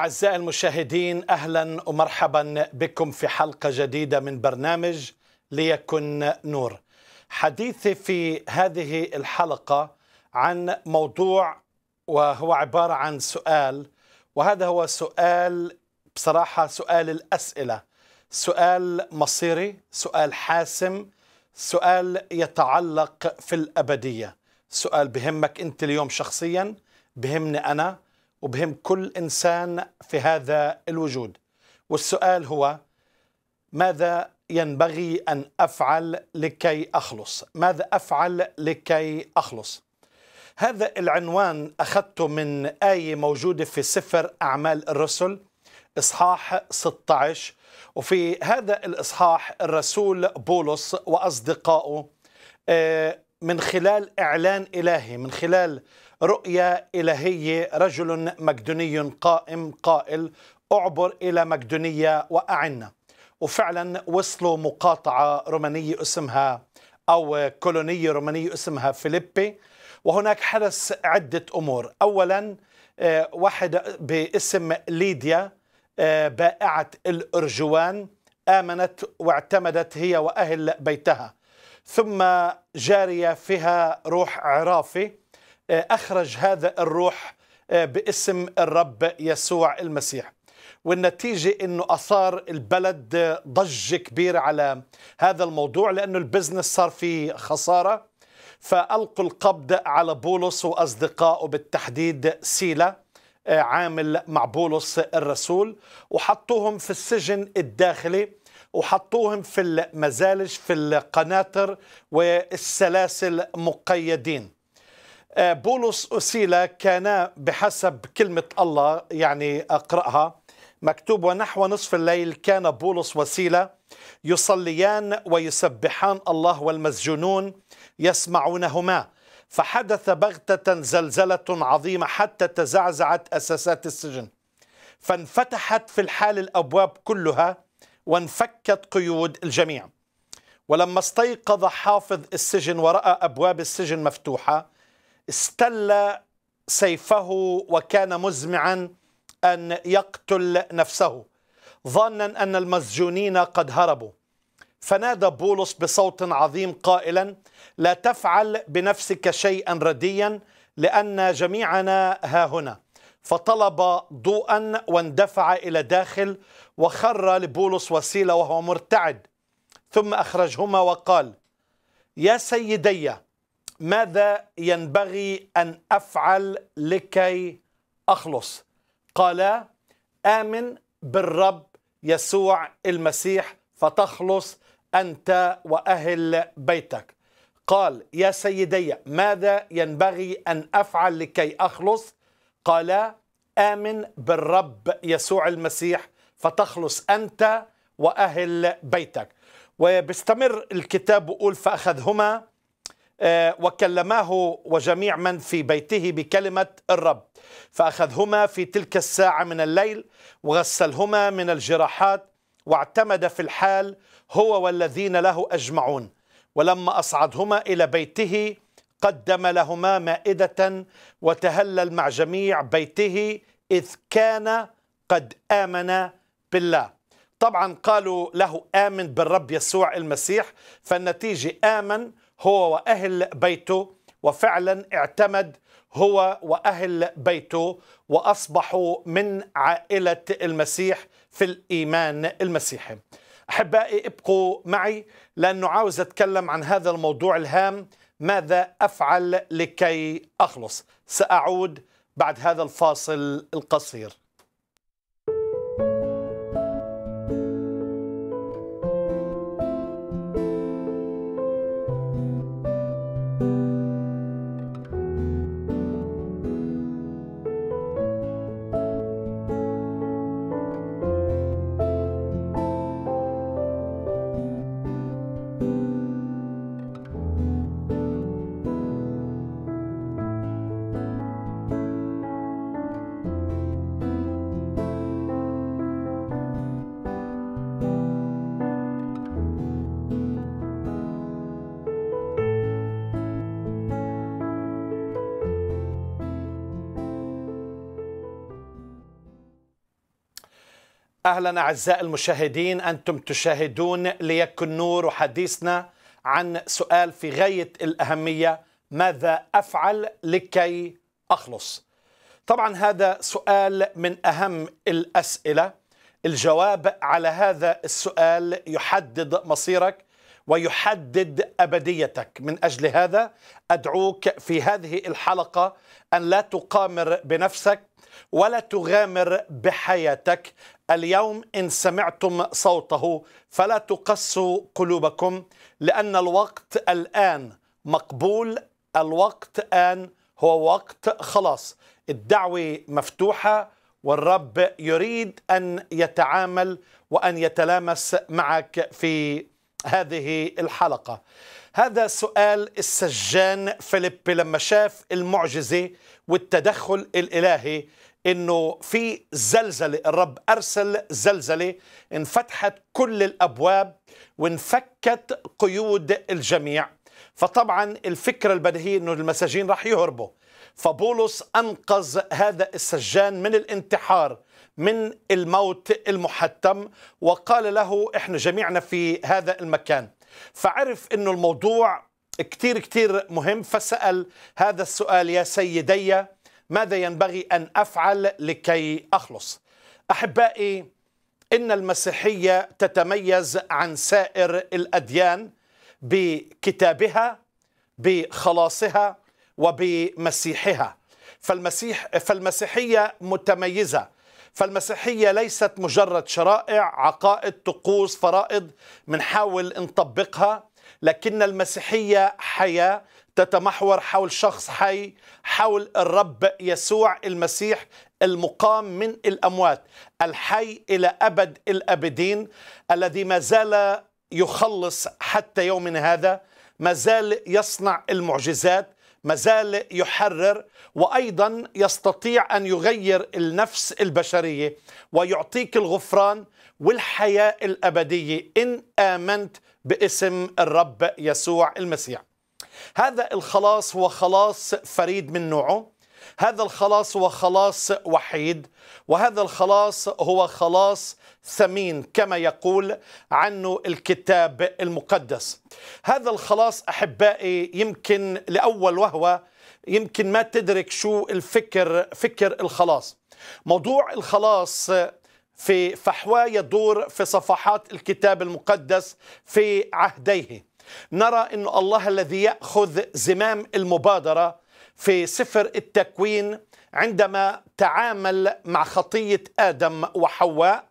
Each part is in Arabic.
أعزائي المشاهدين أهلا ومرحبا بكم في حلقة جديدة من برنامج ليكن نور حديثي في هذه الحلقة عن موضوع وهو عبارة عن سؤال وهذا هو سؤال بصراحة سؤال الأسئلة سؤال مصيري سؤال حاسم سؤال يتعلق في الأبدية سؤال بهمك أنت اليوم شخصيا بهمني أنا وبهم كل إنسان في هذا الوجود والسؤال هو ماذا ينبغي أن أفعل لكي أخلص ماذا أفعل لكي أخلص هذا العنوان أخذته من آية موجودة في سفر أعمال الرسل إصحاح 16 وفي هذا الإصحاح الرسول بولس وأصدقائه آه، من خلال إعلان إلهي من خلال رؤية إلهية رجل مقدوني قائم قائل أعبر إلى مقدونية وأعنا وفعلا وصلوا مقاطعة رومانية اسمها أو كولونية رومانية اسمها فيليبي وهناك حدث عدة أمور أولا آه، واحدة باسم ليديا آه، بائعة الأرجوان آمنت واعتمدت هي وأهل بيتها ثم جارية فيها روح عرافي آه، أخرج هذا الروح آه، باسم الرب يسوع المسيح والنتيجة أنه أثار البلد ضجة كبيرة على هذا الموضوع لأنه البزنس صار فيه خسارة فألقوا القبض على بولس وأصدقائه بالتحديد سيلا آه، عامل مع بولس الرسول وحطوهم في السجن الداخلي وحطوهم في المزالج في القناطر والسلاسل مقيدين آه، بولس وسيلة كان بحسب كلمة الله يعني أقرأها مكتوب ونحو نصف الليل كان بولس وسيلة يصليان ويسبحان الله والمسجونون يسمعونهما فحدث بغتة زلزلة عظيمة حتى تزعزعت أساسات السجن فانفتحت في الحال الأبواب كلها وانفكت قيود الجميع ولما استيقظ حافظ السجن ورأى أبواب السجن مفتوحة استل سيفه وكان مزمعا أن يقتل نفسه ظنا أن المسجونين قد هربوا فنادى بولس بصوت عظيم قائلا لا تفعل بنفسك شيئا رديا لأن جميعنا ها هنا فطلب ضوءا واندفع إلى داخل وخر لبولس وسيلة وهو مرتعد ثم أخرجهما وقال يا سيدي ماذا ينبغي أن أفعل لكي أخلص قال آمن بالرب يسوع المسيح فتخلص أنت وأهل بيتك قال يا سيدي ماذا ينبغي أن أفعل لكي أخلص قال آمن بالرب يسوع المسيح فتخلص أنت وأهل بيتك وبيستمر الكتاب بقول فأخذهما آه، وكلماه وجميع من في بيته بكلمة الرب فأخذهما في تلك الساعة من الليل وغسلهما من الجراحات واعتمد في الحال هو والذين له أجمعون ولما أصعدهما إلى بيته قدم لهما مائدة وتهلل مع جميع بيته إذ كان قد آمن بالله طبعا قالوا له آمن بالرب يسوع المسيح فالنتيجة آمن هو وأهل بيته وفعلا اعتمد هو واهل بيته واصبحوا من عائله المسيح في الايمان المسيحي. احبائي ابقوا معي لانه عاوز اتكلم عن هذا الموضوع الهام ماذا افعل لكي اخلص؟ ساعود بعد هذا الفاصل القصير. أهلا أعزائي المشاهدين أنتم تشاهدون ليك النور وحديثنا عن سؤال في غاية الأهمية ماذا أفعل لكي أخلص طبعا هذا سؤال من أهم الأسئلة الجواب على هذا السؤال يحدد مصيرك ويحدد ابديتك من اجل هذا ادعوك في هذه الحلقه ان لا تقامر بنفسك ولا تغامر بحياتك اليوم ان سمعتم صوته فلا تقسوا قلوبكم لان الوقت الان مقبول الوقت ان هو وقت خلاص الدعوه مفتوحه والرب يريد ان يتعامل وان يتلامس معك في هذه الحلقة هذا سؤال السجان فيليب لما شاف المعجزة والتدخل الإلهي انه في زلزله الرب ارسل زلزله انفتحت كل الابواب وانفكت قيود الجميع فطبعا الفكره البديهيه انه المساجين راح يهربوا فبولس انقذ هذا السجان من الانتحار من الموت المحتم وقال له احنا جميعنا في هذا المكان فعرف انه الموضوع كتير كتير مهم فسأل هذا السؤال يا سيدي ماذا ينبغي أن أفعل لكي أخلص أحبائي إن المسيحية تتميز عن سائر الأديان بكتابها بخلاصها وبمسيحها فالمسيح فالمسيحية متميزة فالمسيحية ليست مجرد شرائع عقائد طقوس فرائض منحاول نطبقها لكن المسيحية حياة تتمحور حول شخص حي حول الرب يسوع المسيح المقام من الأموات الحي إلى أبد الأبدين الذي ما زال يخلص حتى يومنا هذا ما زال يصنع المعجزات مازال يحرر وايضا يستطيع ان يغير النفس البشريه ويعطيك الغفران والحياه الابديه ان امنت باسم الرب يسوع المسيح. هذا الخلاص هو خلاص فريد من نوعه هذا الخلاص هو خلاص وحيد وهذا الخلاص هو خلاص ثمين كما يقول عنه الكتاب المقدس هذا الخلاص أحبائي يمكن لأول وهو يمكن ما تدرك شو الفكر فكر الخلاص موضوع الخلاص في فحوى يدور في صفحات الكتاب المقدس في عهديه نرى أن الله الذي يأخذ زمام المبادرة في سفر التكوين عندما تعامل مع خطية آدم وحواء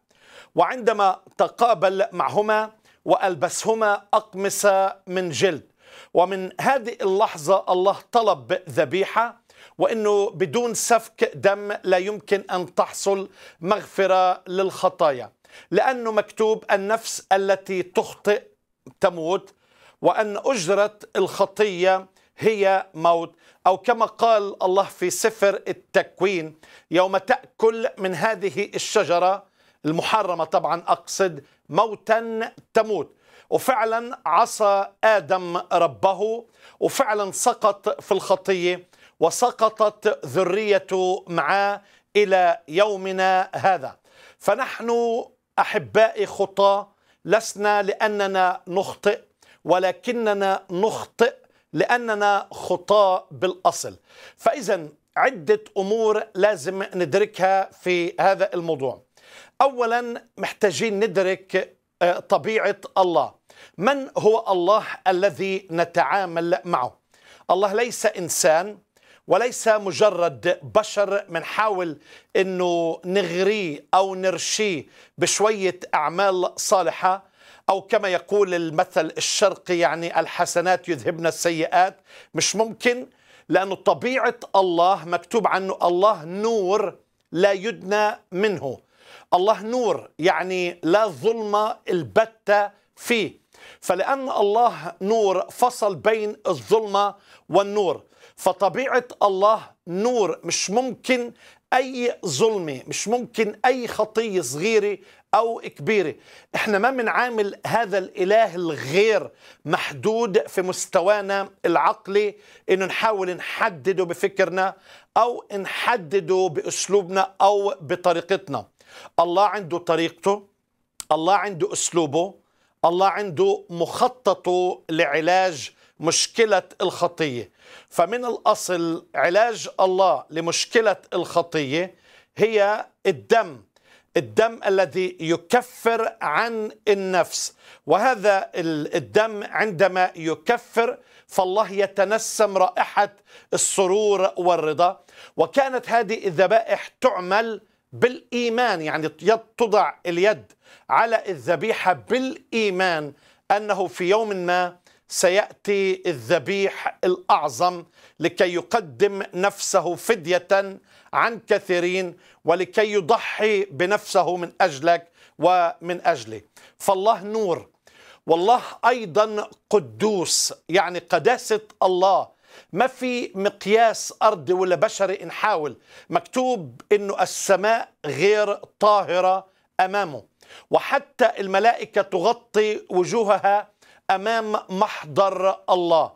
وعندما تقابل معهما وألبسهما أقمصة من جلد ومن هذه اللحظة الله طلب ذبيحة وأنه بدون سفك دم لا يمكن أن تحصل مغفرة للخطايا لأنه مكتوب النفس التي تخطئ تموت وأن أجرة الخطية هي موت أو كما قال الله في سفر التكوين يوم تأكل من هذه الشجرة المحرمة طبعا أقصد موتا تموت وفعلا عصى آدم ربه وفعلا سقط في الخطية وسقطت ذريته معاه إلى يومنا هذا فنحن أحباء خطاه لسنا لأننا نخطئ ولكننا نخطئ لأننا خطاء بالأصل فإذا عدة أمور لازم ندركها في هذا الموضوع أولا محتاجين ندرك آه، طبيعة الله من هو الله الذي نتعامل معه الله ليس إنسان وليس مجرد بشر منحاول انه نغريه او نرشيه بشويه اعمال صالحه أو كما يقول المثل الشرقي يعني الحسنات يذهبن السيئات مش ممكن لأنه طبيعة الله مكتوب عنه الله نور لا يدنى منه الله نور يعني لا ظلمة البتة فيه فلأن الله نور فصل بين الظلمة والنور فطبيعة الله نور مش ممكن أي ظلمة مش ممكن أي خطية صغيرة أو كبيرة إحنا ما بنعامل هذا الإله الغير محدود في مستوانا العقلي إنه نحاول نحدده بفكرنا أو نحدده بأسلوبنا أو بطريقتنا الله عنده طريقته الله عنده أسلوبه الله عنده مخططه لعلاج مشكلة الخطية فمن الأصل علاج الله لمشكلة الخطية هي الدم الدم الذي يكفر عن النفس وهذا الدم عندما يكفر فالله يتنسم رائحة السرور والرضا وكانت هذه الذبائح تعمل بالإيمان يعني تضع اليد على الذبيحة بالإيمان أنه في يوم ما سياتي الذبيح الاعظم لكي يقدم نفسه فديه عن كثيرين ولكي يضحي بنفسه من اجلك ومن اجلي فالله نور والله ايضا قدوس يعني قداسه الله ما في مقياس أرضي ولا بشري حاول مكتوب أنه السماء غير طاهرة أمامه وحتى الملائكة تغطي وجوهها امام محضر الله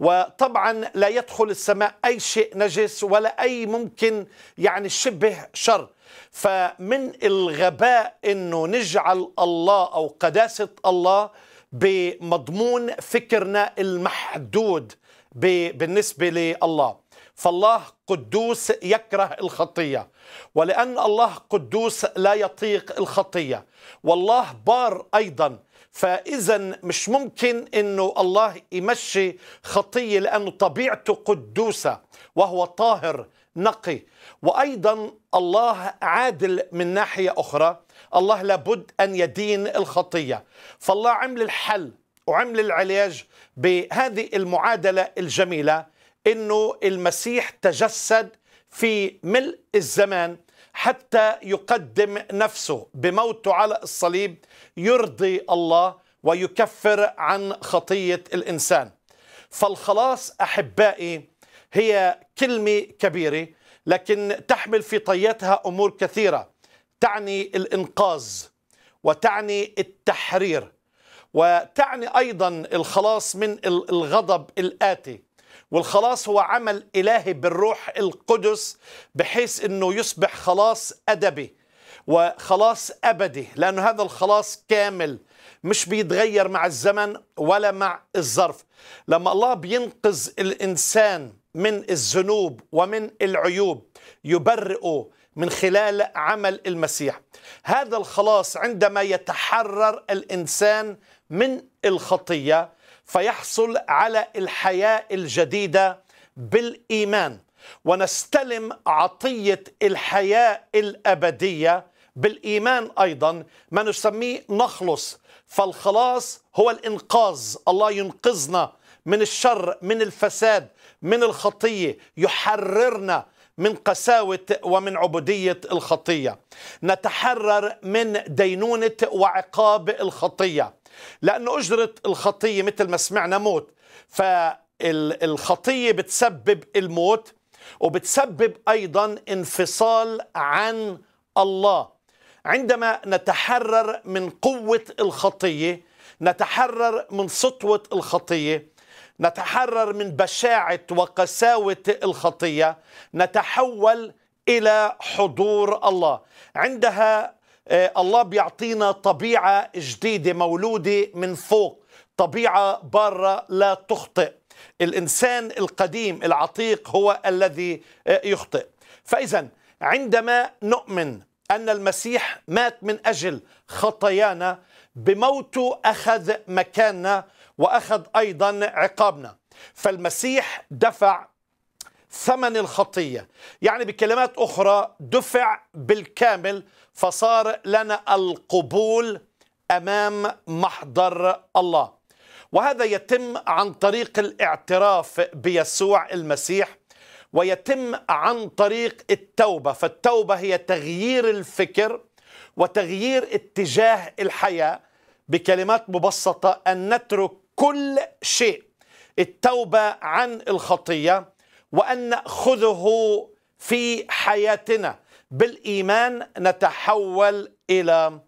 وطبعا لا يدخل السماء اي شيء نجس ولا اي ممكن يعني شبه شر فمن الغباء انه نجعل الله او قداسه الله بمضمون فكرنا المحدود بالنسبه لله فالله قدوس يكره الخطيه ولان الله قدوس لا يطيق الخطيه والله بار ايضا فإذا مش ممكن أنه الله يمشي خطية لأنه طبيعته قدوسة وهو طاهر نقي وأيضا الله عادل من ناحية أخرى الله لابد أن يدين الخطية فالله عمل الحل وعمل العلاج بهذه المعادلة الجميلة أنه المسيح تجسد في ملء الزمان حتى يقدم نفسه بموته على الصليب يرضي الله ويكفر عن خطيه الانسان فالخلاص احبائي هي كلمه كبيره لكن تحمل في طياتها امور كثيره تعني الانقاذ وتعني التحرير وتعني ايضا الخلاص من الغضب الاتي والخلاص هو عمل إلهي بالروح القدس بحيث أنه يصبح خلاص أدبي وخلاص أبدي لأن هذا الخلاص كامل مش بيتغير مع الزمن ولا مع الظرف لما الله بينقذ الإنسان من الذنوب ومن العيوب يبرئه من خلال عمل المسيح هذا الخلاص عندما يتحرر الإنسان من الخطية فيحصل على الحياه الجديده بالايمان ونستلم عطيه الحياه الابديه بالايمان ايضا ما نسميه نخلص فالخلاص هو الانقاذ الله ينقذنا من الشر من الفساد من الخطيه يحررنا من قساوة ومن عبودية الخطية نتحرر من دينونة وعقاب الخطية لأنه أجرة الخطية مثل ما سمعنا موت فالخطية بتسبب الموت وبتسبب أيضا انفصال عن الله عندما نتحرر من قوة الخطية نتحرر من سطوة الخطية نتحرر من بشاعة وقساوة الخطية نتحول إلى حضور الله عندها آه، الله بيعطينا طبيعة جديدة مولودة من فوق طبيعة بارة لا تخطئ الإنسان القديم العتيق هو الذي آه، يخطئ فإذا عندما نؤمن أن المسيح مات من أجل خطايانا بموته أخذ مكاننا وأخذ أيضا عقابنا فالمسيح دفع ثمن الخطية يعني بكلمات أخرى دفع بالكامل فصار لنا القبول امام محضر الله وهذا يتم عن طريق الاعتراف بيسوع المسيح ويتم عن طريق التوبه فالتوبه هي تغيير الفكر وتغيير اتجاه الحياه بكلمات مبسطه ان نترك كل شيء التوبه عن الخطيه وان ناخذه في حياتنا بالايمان نتحول الى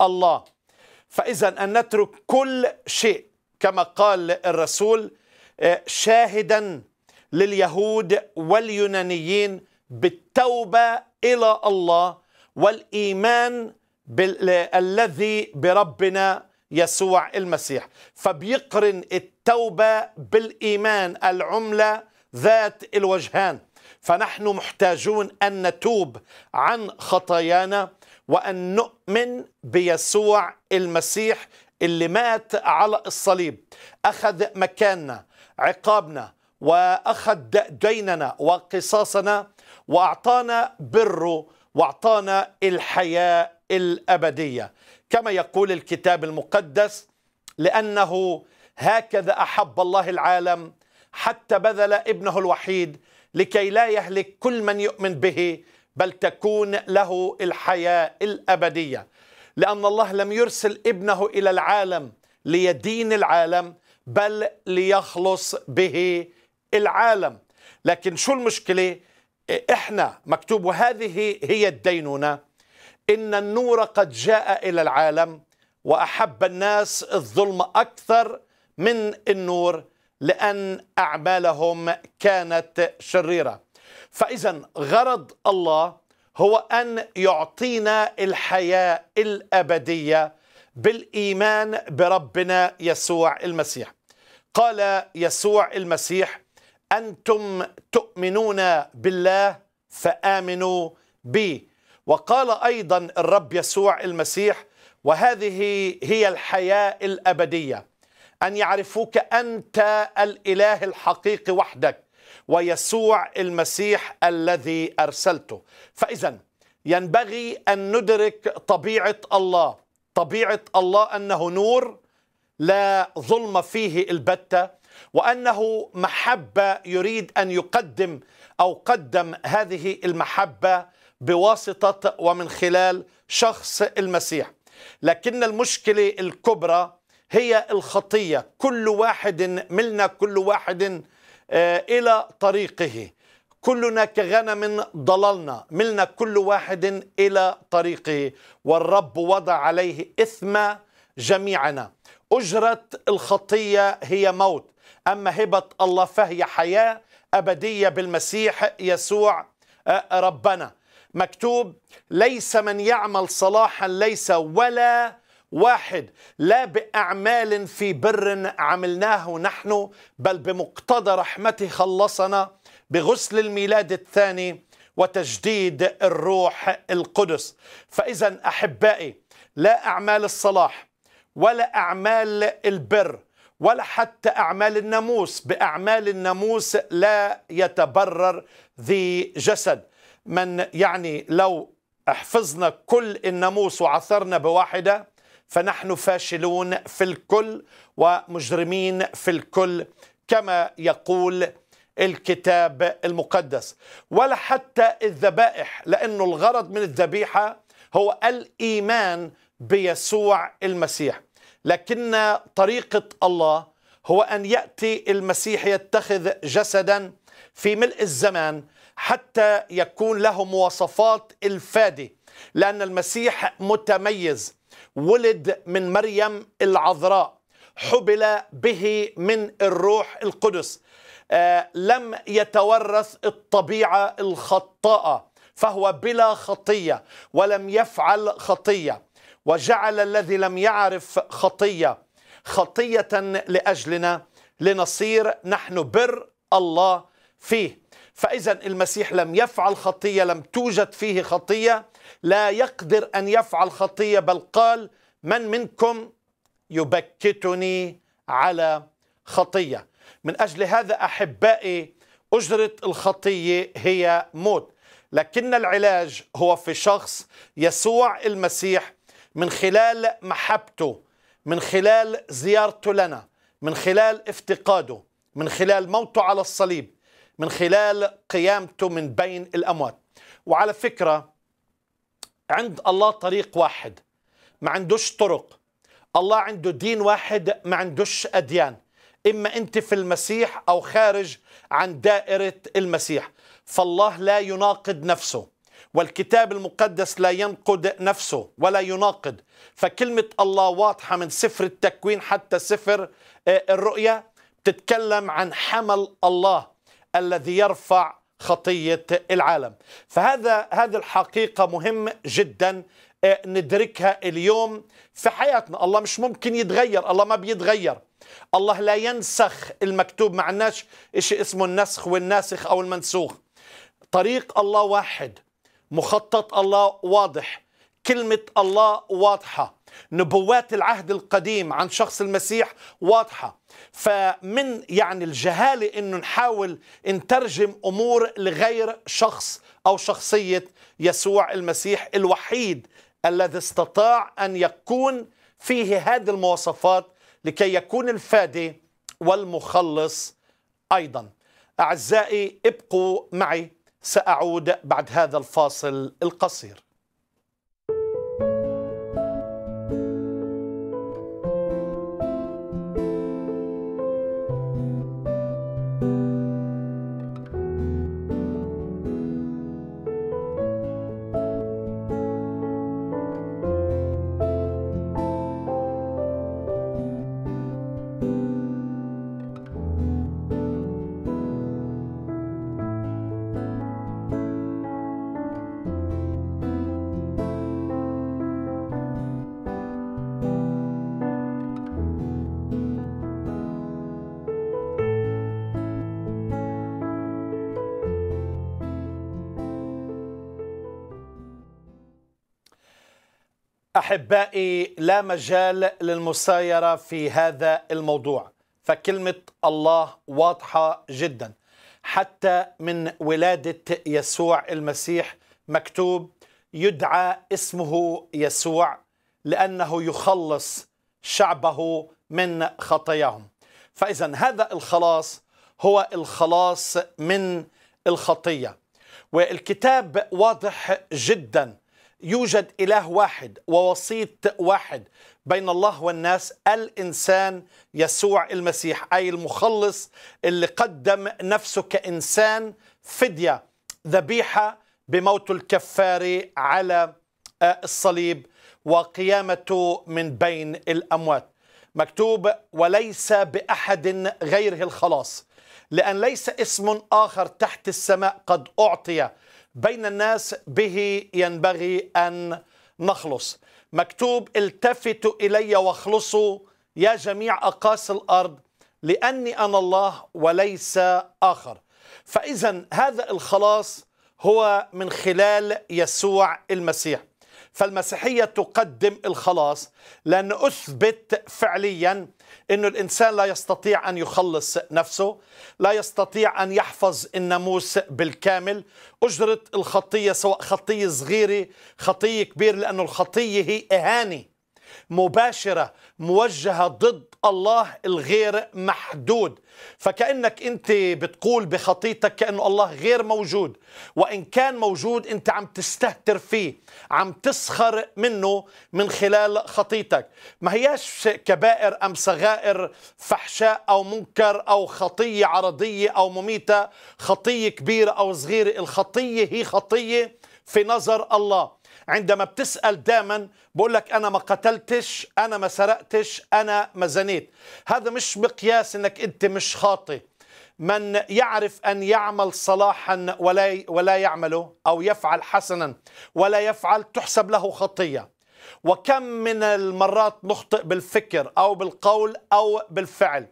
الله فاذا ان نترك كل شيء كما قال الرسول آه، شاهدا لليهود واليونانيين بالتوبه الى الله والايمان الذي بربنا يسوع المسيح فبيقرن التوبه بالايمان العمله ذات الوجهان فنحن محتاجون أن نتوب عن خطايانا وأن نؤمن بيسوع المسيح اللي مات على الصليب أخذ مكاننا عقابنا وأخذ ديننا وقصاصنا وأعطانا بره وأعطانا الحياة الأبدية كما يقول الكتاب المقدس لأنه هكذا أحب الله العالم حتى بذل ابنه الوحيد لكي لا يهلك كل من يؤمن به بل تكون له الحياه الابديه لان الله لم يرسل ابنه الى العالم ليدين العالم بل ليخلص به العالم لكن شو المشكله احنا مكتوب وهذه هي الدينونه ان النور قد جاء الى العالم واحب الناس الظلم اكثر من النور لأن أعمالهم كانت شريرة فإذا غرض الله هو أن يعطينا الحياة الأبدية بالإيمان بربنا يسوع المسيح قال يسوع المسيح أنتم تؤمنون بالله فآمنوا بي وقال أيضا الرب يسوع المسيح وهذه هي الحياة الأبدية أن يعرفوك أنت الإله الحقيقي وحدك ويسوع المسيح الذي أرسلته فإذا ينبغي أن ندرك طبيعة الله طبيعة الله أنه نور لا ظلم فيه البتة وأنه محبة يريد أن يقدم أو قدم هذه المحبة بواسطة ومن خلال شخص المسيح لكن المشكلة الكبرى هي الخطية كل واحد ملنا كل واحد آه، إلى طريقه كلنا كغنم ضللنا ملنا كل واحد إلى طريقه والرب وضع عليه إثم جميعنا أجرة الخطية هي موت أما هبة الله فهي حياة أبدية بالمسيح يسوع آه، ربنا مكتوب ليس من يعمل صلاحا ليس ولا واحد لا بأعمال في بر عملناه نحن بل بمقتضى رحمته خلصنا بغسل الميلاد الثاني وتجديد الروح القدس فإذا أحبائي لا أعمال الصلاح ولا أعمال البر ولا حتى أعمال الناموس بأعمال الناموس لا يتبرر ذي جسد من يعني لو احفظنا كل الناموس وعثرنا بواحدة فنحن فاشلون في الكل ومجرمين في الكل كما يقول الكتاب المقدس ولا حتى الذبائح لأنه الغرض من الذبيحة هو الإيمان بيسوع المسيح لكن طريقة الله هو أن يأتي المسيح يتخذ جسدا في ملء الزمان حتى يكون له مواصفات الفادي لأن المسيح متميز ولد من مريم العذراء حبل به من الروح القدس آه، لم يتورث الطبيعة الخطاء فهو بلا خطية ولم يفعل خطية وجعل الذي لم يعرف خطية خطية لأجلنا لنصير نحن بر الله فيه فإذا المسيح لم يفعل خطية لم توجد فيه خطية لا يقدر أن يفعل خطية بل قال من منكم يبكتني على خطية من أجل هذا أحبائي أجرة الخطية هي موت لكن العلاج هو في شخص يسوع المسيح من خلال محبته من خلال زيارته لنا من خلال افتقاده من خلال موته على الصليب من خلال قيامته من بين الأموات وعلى فكرة عند الله طريق واحد ما عندوش طرق الله عنده دين واحد ما عندوش أديان إما أنت في المسيح أو خارج عن دائرة المسيح فالله لا يناقض نفسه والكتاب المقدس لا ينقد نفسه ولا يناقض فكلمة الله واضحة من سفر التكوين حتى سفر آه، الرؤيا بتتكلم عن حمل الله الذي يرفع خطيه العالم فهذا هذه الحقيقه مهم جدا آه، ندركها اليوم في حياتنا الله مش ممكن يتغير الله ما بيتغير الله لا ينسخ المكتوب ما الناس شيء اسمه النسخ والناسخ او المنسوخ طريق الله واحد مخطط الله واضح كلمة الله واضحة نبوات العهد القديم عن شخص المسيح واضحة فمن يعني الجهالة أنه نحاول نترجم أمور لغير شخص أو شخصية يسوع المسيح الوحيد الذي استطاع أن يكون فيه هذه المواصفات لكي يكون الفادي والمخلص أيضا أعزائي ابقوا معي سأعود بعد هذا الفاصل القصير احبائي لا مجال للمسايره في هذا الموضوع فكلمه الله واضحه جدا حتى من ولاده يسوع المسيح مكتوب يدعى اسمه يسوع لانه يخلص شعبه من خطاياهم فاذا هذا الخلاص هو الخلاص من الخطيه والكتاب واضح جدا يوجد إله واحد ووسيط واحد بين الله والناس الإنسان يسوع المسيح أي المخلص اللي قدم نفسه كإنسان فدية ذبيحة بموت الكفاري على آه، الصليب وقيامته من بين الأموات مكتوب وليس بأحد غيره الخلاص لأن ليس اسم آخر تحت السماء قد أعطي بين الناس به ينبغي أن نخلص مكتوب التفتوا إلي واخلصوا يا جميع أقاصي الأرض لأني أنا الله وليس آخر فإذا هذا الخلاص هو من خلال يسوع المسيح فالمسيحية تقدم الخلاص لأن أثبت فعليا أن الانسان لا يستطيع ان يخلص نفسه، لا يستطيع ان يحفظ الناموس بالكامل، اجره الخطيه سواء خطيه صغيره، خطيه كبيره لأن الخطيه هي اهانه مباشرة موجهة ضد الله الغير محدود فكأنك أنت بتقول بخطيتك كأنه الله غير موجود وإن كان موجود أنت عم تستهتر فيه عم تسخر منه من خلال خطيتك ما هياش كبائر أم صغائر فحشاء أو منكر أو خطية عرضية أو مميتة خطية كبيرة أو صغيرة الخطية هي خطية في نظر الله عندما بتسأل دائما بقول لك أنا ما قتلتش أنا ما سرقتش أنا ما زنيت هذا مش مقياس أنك أنت مش خاطئ من يعرف أن يعمل صلاحا ولا, ولا يعمله أو يفعل حسنا ولا يفعل تحسب له خطية وكم من المرات نخطئ بالفكر أو بالقول أو بالفعل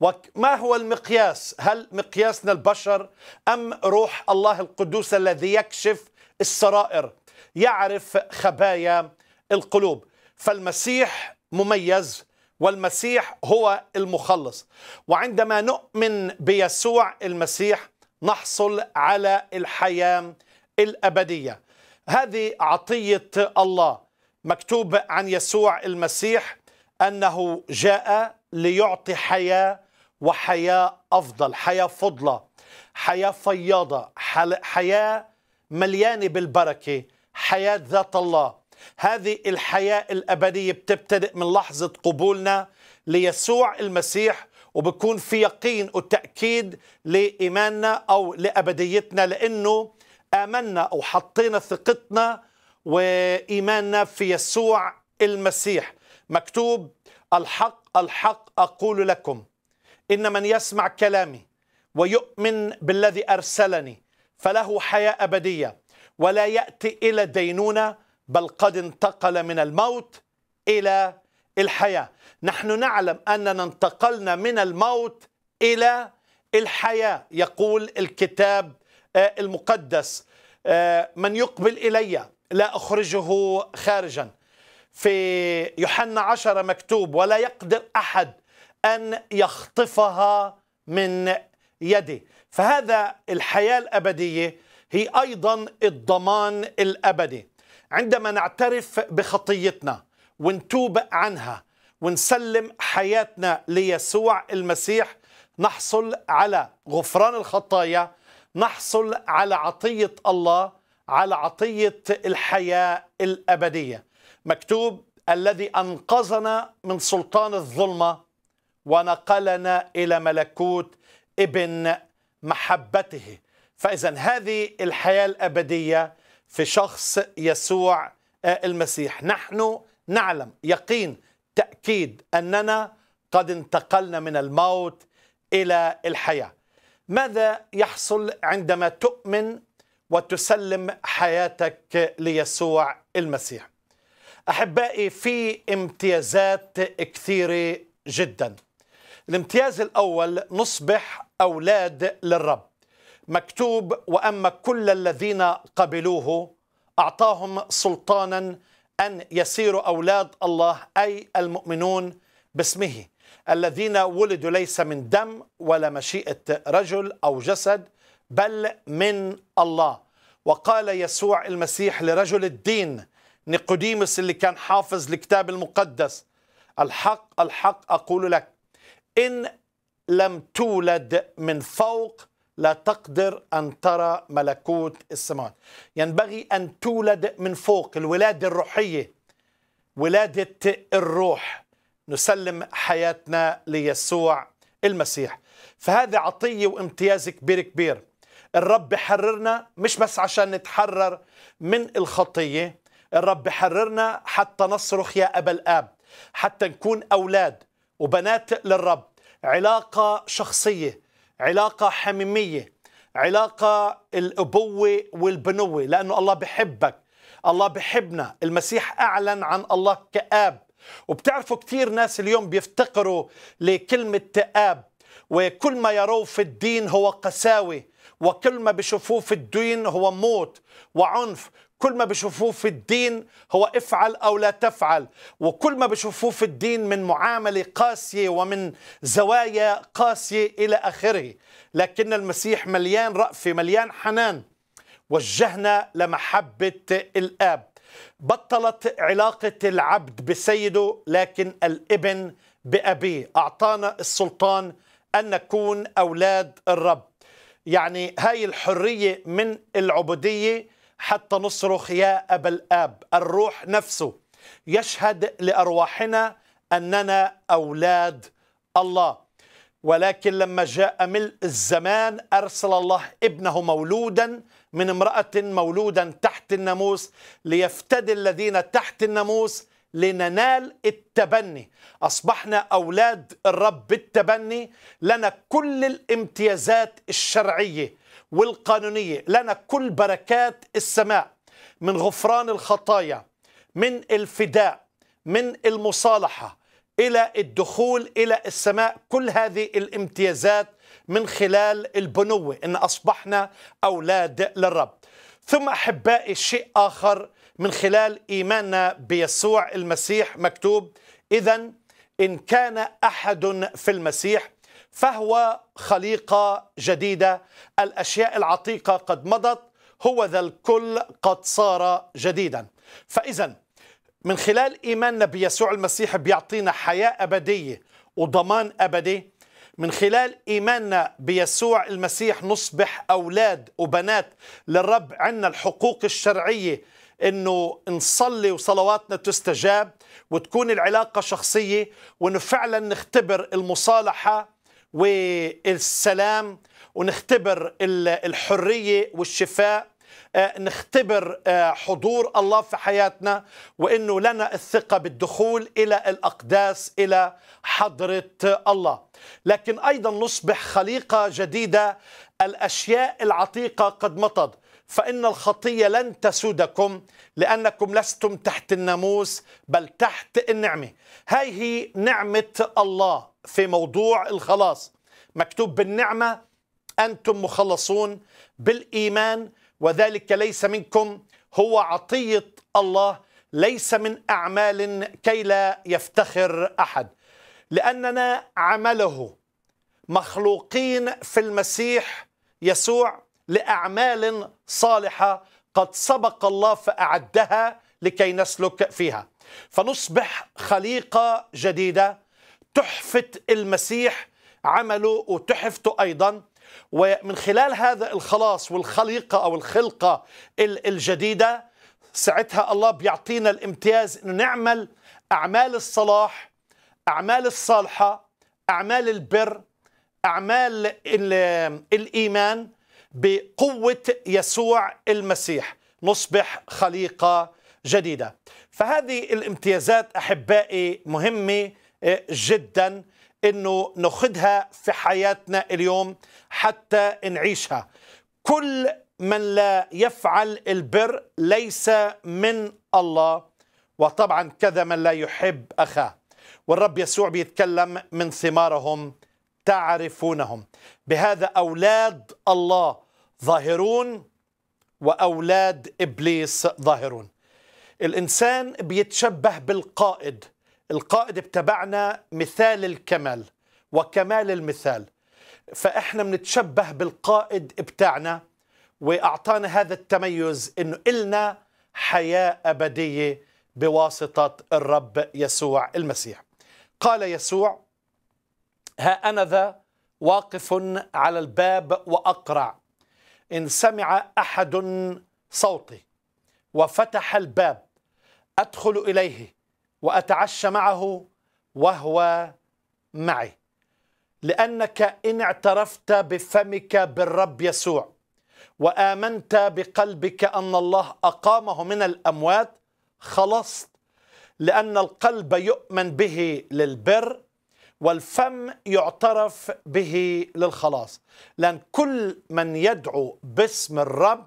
وما هو المقياس هل مقياسنا البشر أم روح الله القدوس الذي يكشف السرائر يعرف خبايا القلوب فالمسيح مميز والمسيح هو المخلص وعندما نؤمن بيسوع المسيح نحصل على الحياه الابديه هذه عطيه الله مكتوب عن يسوع المسيح انه جاء ليعطي حياه وحياه افضل حياه فضله حياه فياضه حياه مليانه بالبركه حياة ذات الله هذه الحياة الأبدية بتبتدئ من لحظة قبولنا ليسوع المسيح وبكون في يقين وتأكيد لإيماننا أو لأبديتنا لأنه آمنا أو حطينا ثقتنا وإيماننا في يسوع المسيح مكتوب الحق الحق أقول لكم إن من يسمع كلامي ويؤمن بالذي أرسلني فله حياة أبدية ولا يأتي إلى الدينونة بل قد انتقل من الموت إلى الحياة نحن نعلم أننا انتقلنا من الموت إلى الحياة يقول الكتاب آه، المقدس آه، من يقبل إلي لا أخرجه خارجا في يوحنا عشرة مكتوب ولا يقدر أحد أن يخطفها من يدي فهذا الحياة الأبدية هي أيضا الضمان الأبدي عندما نعترف بخطيتنا ونتوب عنها ونسلم حياتنا ليسوع المسيح نحصل على غفران الخطايا نحصل على عطية الله على عطية الحياة الأبدية مكتوب الذي أنقذنا من سلطان الظلمة ونقلنا إلى ملكوت ابن محبته فإذا هذه الحياة الأبدية في شخص يسوع آه، المسيح نحن نعلم يقين تأكيد أننا قد انتقلنا من الموت إلى الحياة ماذا يحصل عندما تؤمن وتسلم حياتك ليسوع المسيح أحبائي في امتيازات كثيرة جدا الامتياز الأول نصبح أولاد للرب مكتوب واما كل الذين قبلوه اعطاهم سلطانا ان يسيروا اولاد الله اي المؤمنون باسمه الذين ولدوا ليس من دم ولا مشيئه رجل او جسد بل من الله وقال يسوع المسيح لرجل الدين نيقوديموس اللي كان حافظ الكتاب المقدس الحق الحق اقول لك ان لم تولد من فوق لا تقدر أن ترى ملكوت السماوات ينبغي أن تولد من فوق الولادة الروحية ولادة الروح نسلم حياتنا ليسوع المسيح فهذا عطية وامتياز كبير كبير الرب حررنا مش بس عشان نتحرر من الخطية الرب حررنا حتى نصرخ يا أبا الآب حتى نكون أولاد وبنات للرب علاقة شخصية علاقة حميمية علاقة الأبوة والبنوة لأنه الله بحبك الله بحبنا المسيح أعلن عن الله كآب وبتعرفوا كثير ناس اليوم بيفتقروا لكلمة آب وكل ما يروه في الدين هو قساوة وكل ما بيشوفوه في الدين هو موت وعنف كل ما بشوفوه في الدين هو افعل أو لا تفعل وكل ما بشوفوه في الدين من معاملة قاسية ومن زوايا قاسية إلى آخره لكن المسيح مليان رأفة مليان حنان وجهنا لمحبة الآب بطلت علاقة العبد بسيده لكن الابن بأبيه أعطانا السلطان أن نكون أولاد الرب يعني هاي الحرية من العبودية حتى نصرخ يا أبا الآب الروح نفسه يشهد لأرواحنا أننا أولاد الله ولكن لما جاء ملء الزمان أرسل الله ابنه مولودا من امرأة مولودا تحت الناموس ليفتدي الذين تحت الناموس لننال التبني أصبحنا أولاد الرب بالتبني لنا كل الامتيازات الشرعية والقانونية لنا كل بركات السماء من غفران الخطايا من الفداء من المصالحة إلى الدخول إلى السماء كل هذه الامتيازات من خلال البنوة إن أصبحنا أولاد للرب ثم أحبائي شيء آخر من خلال إيماننا بيسوع المسيح مكتوب إذا إن كان أحد في المسيح فهو خليقة جديدة الأشياء العتيقة قد مضت هو ذا الكل قد صار جديدا فإذا من خلال إيماننا بيسوع المسيح بيعطينا حياة أبدية وضمان أبدي من خلال إيماننا بيسوع المسيح نصبح أولاد وبنات للرب عندنا الحقوق الشرعية انه نصلي وصلواتنا تستجاب وتكون العلاقه شخصيه وانه فعلا نختبر المصالحه والسلام ونختبر الحرية والشفاء آه، نختبر آه، حضور الله في حياتنا وانه لنا الثقه بالدخول الى الاقداس الى حضره الله لكن ايضا نصبح خليقه جديده الاشياء العتيقه قد مطت فان الخطيه لن تسودكم لانكم لستم تحت الناموس بل تحت النعمه هاي هي نعمه الله في موضوع الخلاص مكتوب بالنعمة أنتم مخلصون بالإيمان وذلك ليس منكم هو عطية الله ليس من أعمال كي لا يفتخر أحد لأننا عمله مخلوقين في المسيح يسوع لأعمال صالحة قد سبق الله فأعدها لكي نسلك فيها فنصبح خليقة جديدة تحفة المسيح عمله وتحفته أيضا ومن خلال هذا الخلاص والخليقة أو الخلقة الجديدة ساعتها الله بيعطينا الامتياز أنه نعمل أعمال الصلاح أعمال الصالحة أعمال البر أعمال الإيمان بقوة يسوع المسيح نصبح خليقة جديدة فهذه الامتيازات أحبائي مهمة جدا انه ناخذها في حياتنا اليوم حتى نعيشها كل من لا يفعل البر ليس من الله وطبعا كذا من لا يحب اخاه والرب يسوع بيتكلم من ثمارهم تعرفونهم بهذا اولاد الله ظاهرون واولاد ابليس ظاهرون الانسان بيتشبه بالقائد القائد بتبعنا مثال الكمال وكمال المثال فإحنا منتشبه بالقائد بتاعنا وأعطانا هذا التميز إنه إلنا حياة أبدية بواسطة الرب يسوع المسيح قال يسوع ها أنا ذا واقف على الباب وأقرع إن سمع أحد صوتي وفتح الباب أدخل إليه وأتعشى معه وهو معي لأنك إن اعترفت بفمك بالرب يسوع وآمنت بقلبك أن الله أقامه من الأموات خلصت لأن القلب يؤمن به للبر والفم يعترف به للخلاص لأن كل من يدعو باسم الرب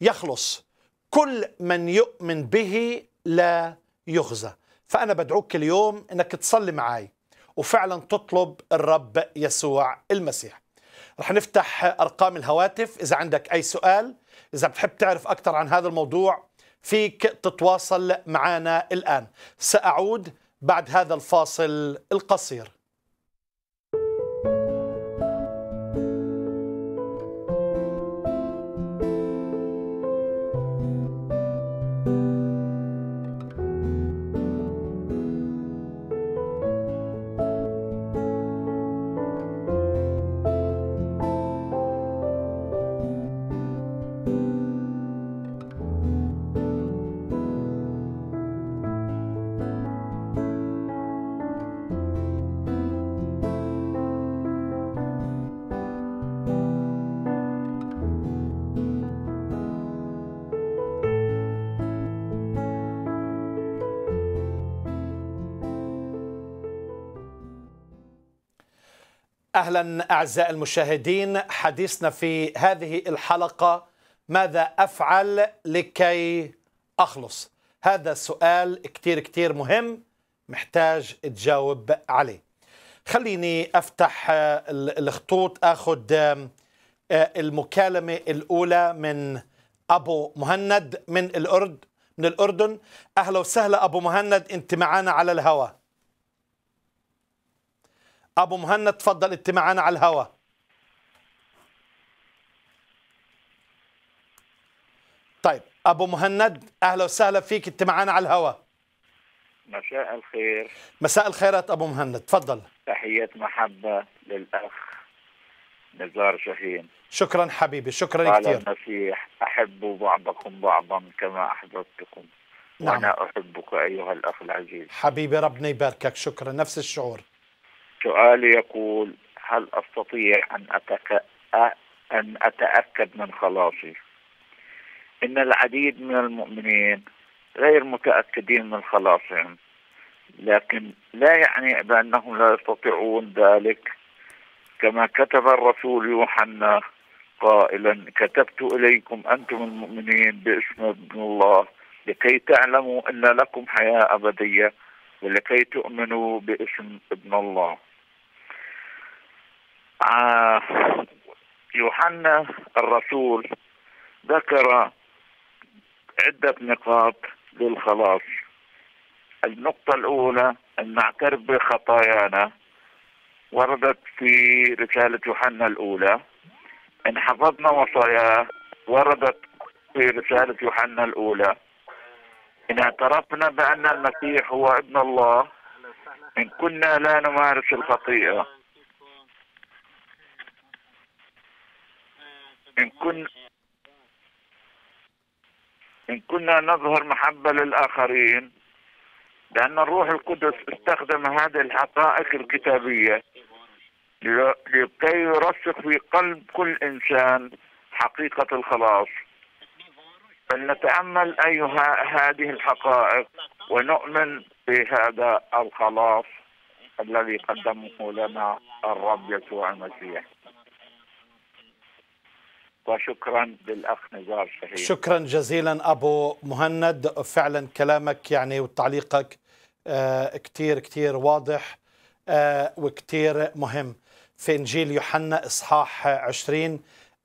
يخلص كل من يؤمن به لا يخزى فأنا بدعوك اليوم أنك تصلي معي وفعلا تطلب الرب يسوع المسيح رح نفتح أرقام الهواتف إذا عندك أي سؤال إذا بتحب تعرف أكثر عن هذا الموضوع فيك تتواصل معنا الآن سأعود بعد هذا الفاصل القصير أهلا أعزائي المشاهدين حديثنا في هذه الحلقة ماذا أفعل لكي أخلص هذا سؤال كتير كتير مهم محتاج تجاوب عليه خليني أفتح الخطوط أخذ آه، المكالمة الأولى من أبو مهند من الأرد من الأردن أهلا وسهلا أبو مهند أنت معنا على الهواء ابو مهند تفضل انت معنا على الهوا طيب ابو مهند اهلا وسهلا فيك انت معنا على الهوا مساء الخير مساء الخيرات ابو مهند تفضل تحيات محبه للاخ نزار شاهين شكرا حبيبي شكرا كثير المسيح احبوا بعضكم بعضا كما احببتكم نعم. وانا احبك ايها الاخ العزيز حبيبي ربنا يباركك شكرا نفس الشعور سؤالي يقول هل أستطيع أن أتك... أن أتأكد من خلاصي إن العديد من المؤمنين غير متأكدين من خلاصهم لكن لا يعني بأنهم لا يستطيعون ذلك كما كتب الرسول يوحنا قائلا كتبت إليكم أنتم المؤمنين باسم ابن الله لكي تعلموا أن لكم حياة أبدية ولكي تؤمنوا باسم ابن الله يوحنا الرسول ذكر عدة نقاط للخلاص النقطة الأولى أن نعترف بخطايانا وردت في رسالة يوحنا الأولى إن حفظنا وصاياه وردت في رسالة يوحنا الأولى إن اعترفنا بأن المسيح هو ابن الله إن كنا لا نمارس الخطيئة إن كنا إن كنا نظهر محبة للآخرين لأن الروح القدس استخدم هذه الحقائق الكتابية لكي يرسخ في قلب كل إنسان حقيقة الخلاص فلنتأمل أيها هذه الحقائق ونؤمن بهذا الخلاص الذي قدمه لنا الرب يسوع المسيح وشكرا للاخ نزار شهيد شكرا جزيلا ابو مهند فعلا كلامك يعني وتعليقك آه، كثير كثير واضح آه، وكثير مهم في انجيل يوحنا اصحاح 20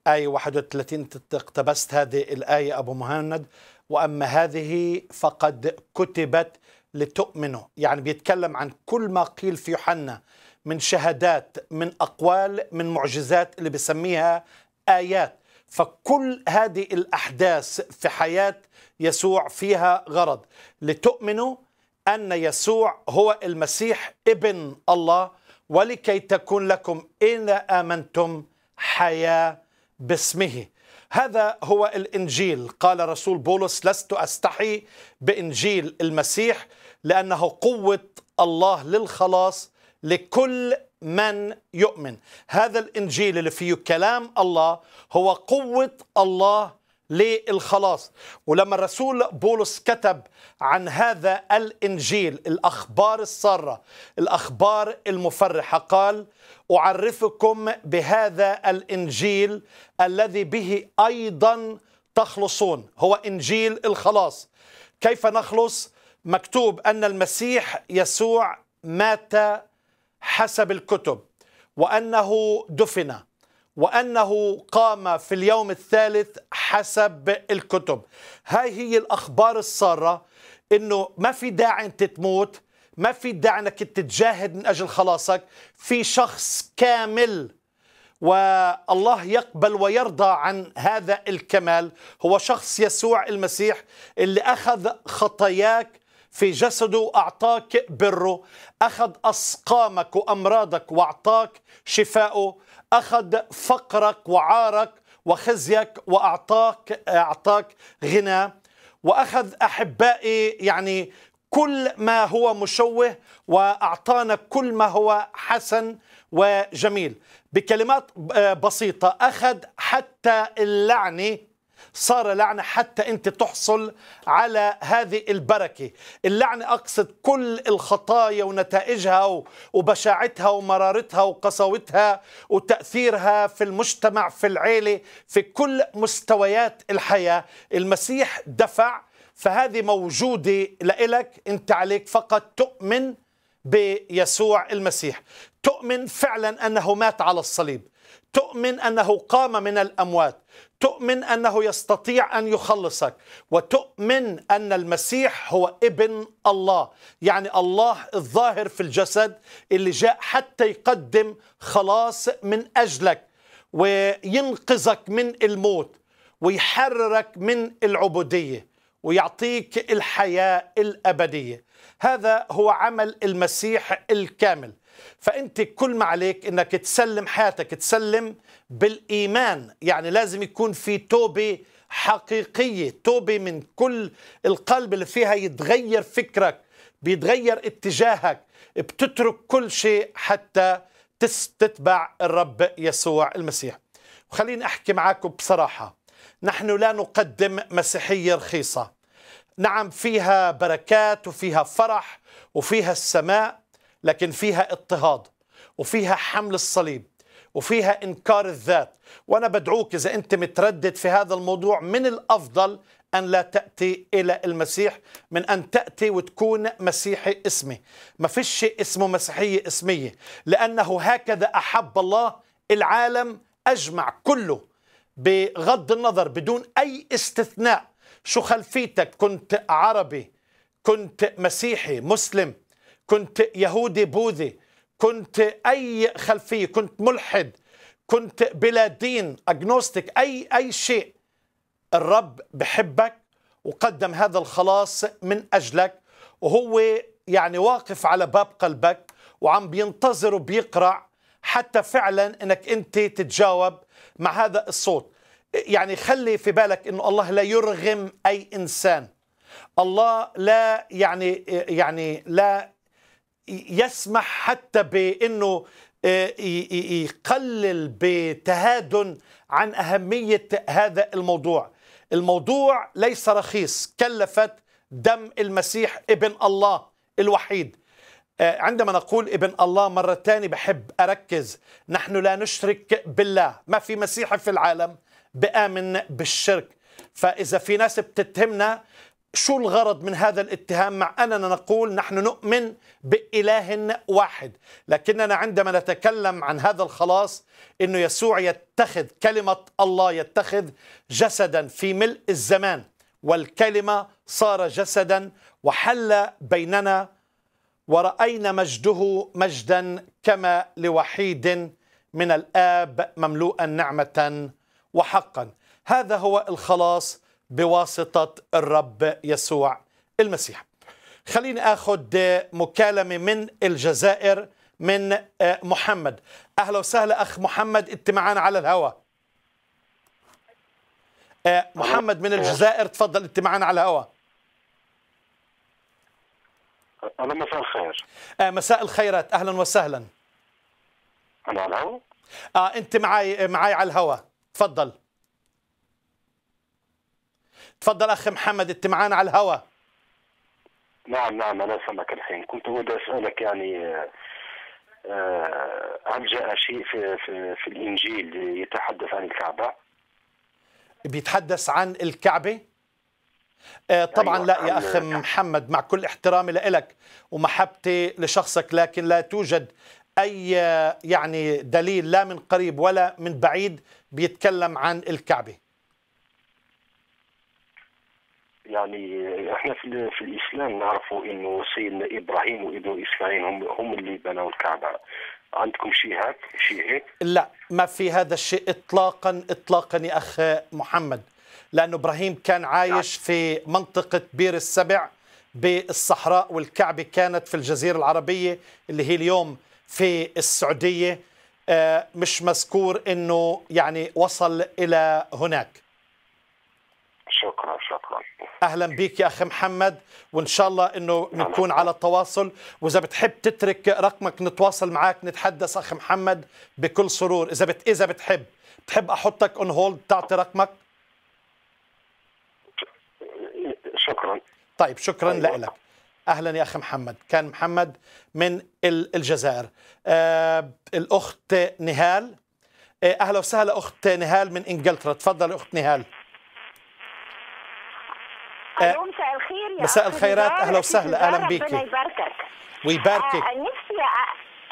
ايه 31 انت اقتبست هذه الايه ابو مهند واما هذه فقد كتبت لتؤمنوا يعني بيتكلم عن كل ما قيل في يوحنا من شهادات من اقوال من معجزات اللي بسميها ايات فكل هذه الأحداث في حياة يسوع فيها غرض لتؤمنوا أن يسوع هو المسيح ابن الله ولكي تكون لكم إذا آمنتم حياة باسمه هذا هو الإنجيل قال رسول بولس لست أستحي بإنجيل المسيح لأنه قوة الله للخلاص لكل من يؤمن هذا الإنجيل اللي فيه كلام الله هو قوة الله للخلاص ولما الرسول بولس كتب عن هذا الإنجيل الأخبار السارة الأخبار المفرحة قال أعرفكم بهذا الإنجيل الذي به أيضا تخلصون هو إنجيل الخلاص كيف نخلص؟ مكتوب أن المسيح يسوع مات حسب الكتب وأنه دفن وأنه قام في اليوم الثالث حسب الكتب هاي هي الأخبار السارة أنه ما في داعي أنت تموت ما في داعي أنك تتجاهد من أجل خلاصك في شخص كامل والله يقبل ويرضى عن هذا الكمال هو شخص يسوع المسيح اللي أخذ خطاياك في جسده أعطاك بره أخذ أسقامك وأمراضك وأعطاك شفاءه أخذ فقرك وعارك وخزيك وأعطاك أعطاك غنى وأخذ أحبائي يعني كل ما هو مشوه وأعطانا كل ما هو حسن وجميل بكلمات آه، بسيطة أخذ حتى اللعنة صار لعنة حتى أنت تحصل على هذه البركة اللعنة أقصد كل الخطايا ونتائجها وبشاعتها ومرارتها وقساوتها وتأثيرها في المجتمع في العيلة في كل مستويات الحياة المسيح دفع فهذه موجودة لإلك أنت عليك فقط تؤمن بيسوع المسيح تؤمن فعلا أنه مات على الصليب تؤمن أنه قام من الأموات تؤمن انه يستطيع ان يخلصك وتؤمن ان المسيح هو ابن الله يعني الله الظاهر في الجسد اللي جاء حتى يقدم خلاص من اجلك وينقذك من الموت ويحررك من العبوديه ويعطيك الحياه الابديه هذا هو عمل المسيح الكامل فانت كل ما عليك انك تسلم حياتك تسلم بالايمان يعني لازم يكون في توبه حقيقيه توبه من كل القلب اللي فيها يتغير فكرك بيتغير اتجاهك بتترك كل شيء حتى تتبع الرب يسوع المسيح وخليني احكي معاكم بصراحه نحن لا نقدم مسيحيه رخيصه نعم فيها بركات وفيها فرح وفيها السماء لكن فيها اضطهاد وفيها حمل الصليب وفيها انكار الذات وانا بدعوك اذا انت متردد في هذا الموضوع من الافضل أن لا تأتي إلى المسيح من أن تأتي وتكون مسيحي اسمي ما فيش شيء اسمه مسيحية اسمية لأنه هكذا أحب الله العالم أجمع كله بغض النظر بدون أي استثناء شو خلفيتك كنت عربي كنت مسيحي مسلم كنت يهودي بوذي كنت أي خلفية كنت ملحد كنت بلا دين أجنوستيك أي أي شيء الرب بحبك وقدم هذا الخلاص من أجلك وهو يعني واقف على باب قلبك وعم بينتظر وبيقرع حتى فعلا انك انت تتجاوب مع هذا الصوت يعني خلي في بالك انه الله لا يرغم اي انسان الله لا يعني يعني لا يسمح حتى بانه آه، يقلل بتهادن عن اهميه هذا الموضوع. الموضوع ليس رخيص، كلفت دم المسيح ابن الله الوحيد. آه، عندما نقول ابن الله مرة ثانية بحب أركز نحن لا نشرك بالله ما في مسيح في العالم بآمن بالشرك فإذا في ناس بتتهمنا شو الغرض من هذا الاتهام مع أننا نقول نحن نؤمن بإله واحد لكننا عندما نتكلم عن هذا الخلاص أنه يسوع يتخذ كلمة الله يتخذ جسدا في ملء الزمان والكلمة صار جسدا وحل بيننا ورأينا مجده مجدا كما لوحيد من الآب مملوءا نعمة وحقا هذا هو الخلاص بواسطة الرب يسوع المسيح خليني أخذ مكالمة من الجزائر من آه، محمد أهلا وسهلا أخ محمد أنت معنا على الهواء آه، محمد من الجزائر تفضل أنت معنا على الهواء أنا مساء الخير آه، مساء الخيرات أهلا وسهلا أنا على الهواء آه أنت معي معي على الهواء تفضل تفضل اخ محمد انت معانا على الهوا نعم نعم انا سامعك الحين كنت بدي اسالك يعني آه، هل جاء شيء في, في في الانجيل يتحدث عن الكعبه؟ بيتحدث عن الكعبه؟ آه، طبعا أيوة، لا يا اخ محمد مع كل احترامي لك ومحبتي لشخصك لكن لا توجد اي آه، يعني دليل لا من قريب ولا من بعيد بيتكلم عن الكعبه يعني احنا في, في الاسلام نعرفوا انه سيدنا ابراهيم وابن اسماعيل هم هم اللي بنوا الكعبه عندكم شيء هيك شيء هيك لا ما في هذا الشيء اطلاقا اطلاقا يا اخ محمد لأن إبراهيم كان عايش نعم. في منطقة بير السبع بالصحراء والكعبة كانت في الجزيرة العربية اللي هي اليوم في السعودية آه، مش مذكور أنه يعني وصل إلى هناك اهلا بيك يا اخي محمد وان شاء الله انه نكون على التواصل واذا بتحب تترك رقمك نتواصل معك نتحدث اخي محمد بكل سرور اذا بت... اذا بتحب بتحب احطك اون هولد تعطي رقمك شكرا طيب شكرا أيوة. لك اهلا يا اخي محمد كان محمد من الجزائر آه الاخت نهال آه، اهلا وسهلا اخت نهال من انجلترا تفضل اخت نهال آه، الو مساء الخير يا مساء الخيرات اهلا وسهلا اهلا بك ربنا يباركك ويباركك آه، نفسي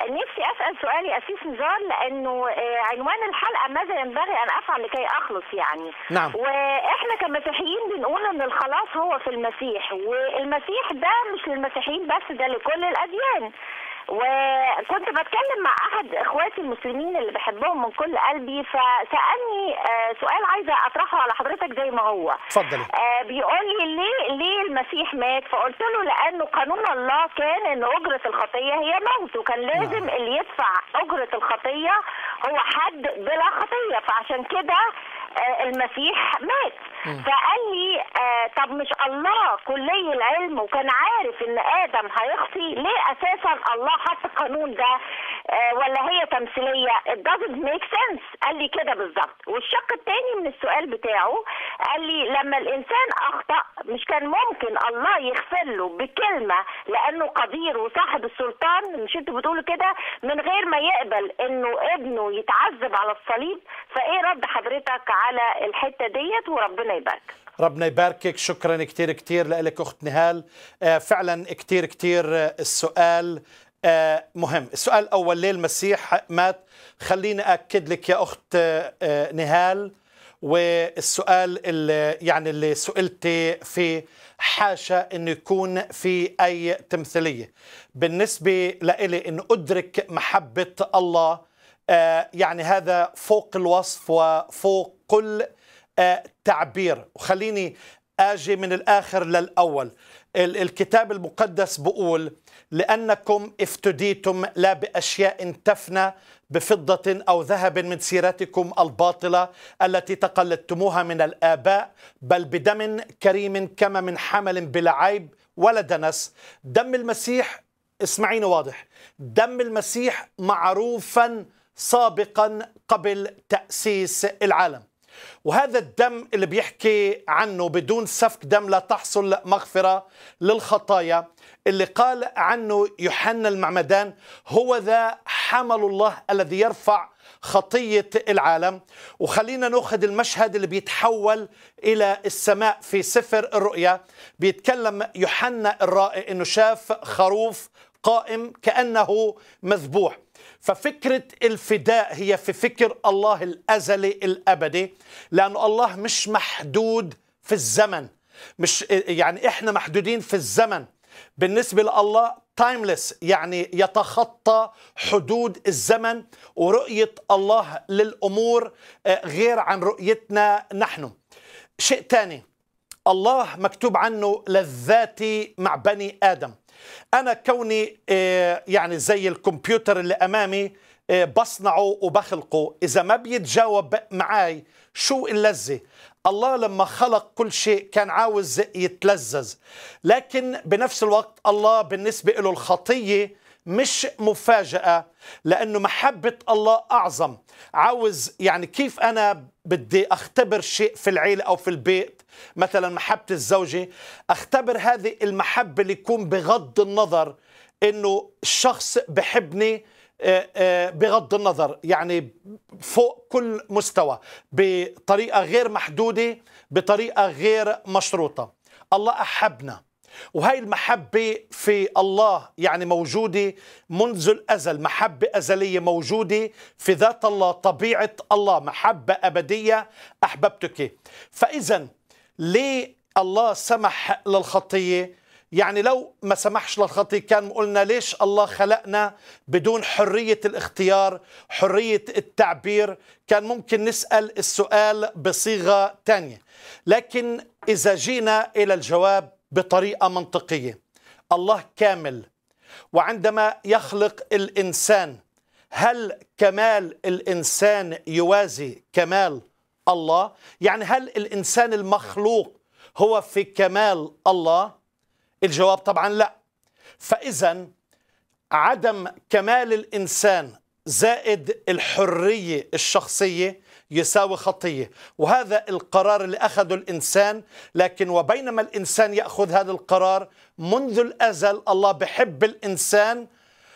نفسي اسال سؤال يا اسيس نزار لانه آه، عنوان الحلقه ماذا ينبغي ان افعل لكي اخلص يعني نعم واحنا كمسيحيين بنقول ان الخلاص هو في المسيح والمسيح ده مش للمسيحيين بس ده لكل الاديان وكنت بتكلم مع احد اخواتي المسلمين اللي بحبهم من كل قلبي فسالني آه، سؤال عايزه اطرحه على حضرتك زي ما هو اتفضلي آه، بيقول لي ليه ليه المسيح مات فقلت له لانه قانون الله كان ان اجره الخطيه هي موته كان لازم نعم. اللي يدفع اجره الخطيه هو حد بلا خطيه فعشان كده آه، المسيح مات فقال لي آه، طب مش الله كلي العلم وكان عارف ان ادم هيخطي ليه اساسا الله حط القانون ده آه، ولا هي تمثيليه it doesn't make sense قال لي كده بالظبط والشق الثاني من السؤال بتاعه قال لي لما الانسان اخطا مش كان ممكن الله يغفر له بكلمه لانه قدير وصاحب السلطان مش انتوا بتقولوا كده من غير ما يقبل انه ابنه يتعذب على الصليب فايه رد حضرتك على الحته ديت وربنا يبارك ربنا يباركك شكرا كثير كثير لك اخت نهال آه، فعلا كثير كثير آه، السؤال آه، مهم السؤال الاول ليه المسيح مات خليني اكد لك يا اخت نهال والسؤال اللي يعني اللي سئلتي فيه حاشا انه يكون في اي تمثيليه بالنسبه لإلي ان ادرك محبه الله آه، يعني هذا فوق الوصف وفوق كل آه، تعبير وخليني اجي من الاخر للاول الكتاب المقدس بقول لانكم افتديتم لا باشياء تفنى بفضه او ذهب من سيرتكم الباطله التي تقلدتموها من الاباء بل بدم كريم كما من حمل بلا عيب ولا دنس دم المسيح اسمعيني واضح دم المسيح معروفا سابقا قبل تأسيس العالم وهذا الدم اللي بيحكي عنه بدون سفك دم لا تحصل مغفرة للخطايا اللي قال عنه يوحنا المعمدان هو ذا حمل الله الذي يرفع خطية العالم وخلينا نأخذ المشهد اللي بيتحول إلى السماء في سفر الرؤيا بيتكلم يوحنا الرائي أنه شاف خروف قائم كأنه مذبوح ففكرة الفداء هي في فكر الله الأزلي الأبدي لأن الله مش محدود في الزمن مش يعني إحنا محدودين في الزمن بالنسبة لله تايمليس يعني يتخطى حدود الزمن ورؤية الله للأمور آه، غير عن رؤيتنا نحن شيء ثاني الله مكتوب عنه للذاتي مع بني آدم أنا كوني آه، يعني زي الكمبيوتر اللي أمامي آه، بصنعه وبخلقه إذا ما بيتجاوب معاي شو اللذة الله لما خلق كل شيء كان عاوز يتلذذ لكن بنفس الوقت الله بالنسبة له الخطية مش مفاجأة لأنه محبة الله أعظم عاوز يعني كيف أنا بدي أختبر شيء في العيلة أو في البيت مثلا محبة الزوجة أختبر هذه المحبة اللي يكون بغض النظر أنه الشخص بحبني آه، آه، بغض النظر يعني فوق كل مستوى بطريقة غير محدودة بطريقة غير مشروطة الله أحبنا وهي المحبة في الله يعني موجودة منذ الأزل محبة أزلية موجودة في ذات الله طبيعة الله محبة أبدية أحببتك فإذا ليه الله سمح للخطية يعني لو ما سمحش للخطية كان قلنا ليش الله خلقنا بدون حرية الاختيار حرية التعبير كان ممكن نسأل السؤال بصيغة تانية لكن إذا جينا إلى الجواب بطريقه منطقيه الله كامل وعندما يخلق الانسان هل كمال الانسان يوازي كمال الله يعني هل الانسان المخلوق هو في كمال الله الجواب طبعا لا فاذا عدم كمال الانسان زائد الحريه الشخصيه يساوي خطية وهذا القرار اللي أخذه الإنسان لكن وبينما الإنسان يأخذ هذا القرار منذ الأزل الله بحب الإنسان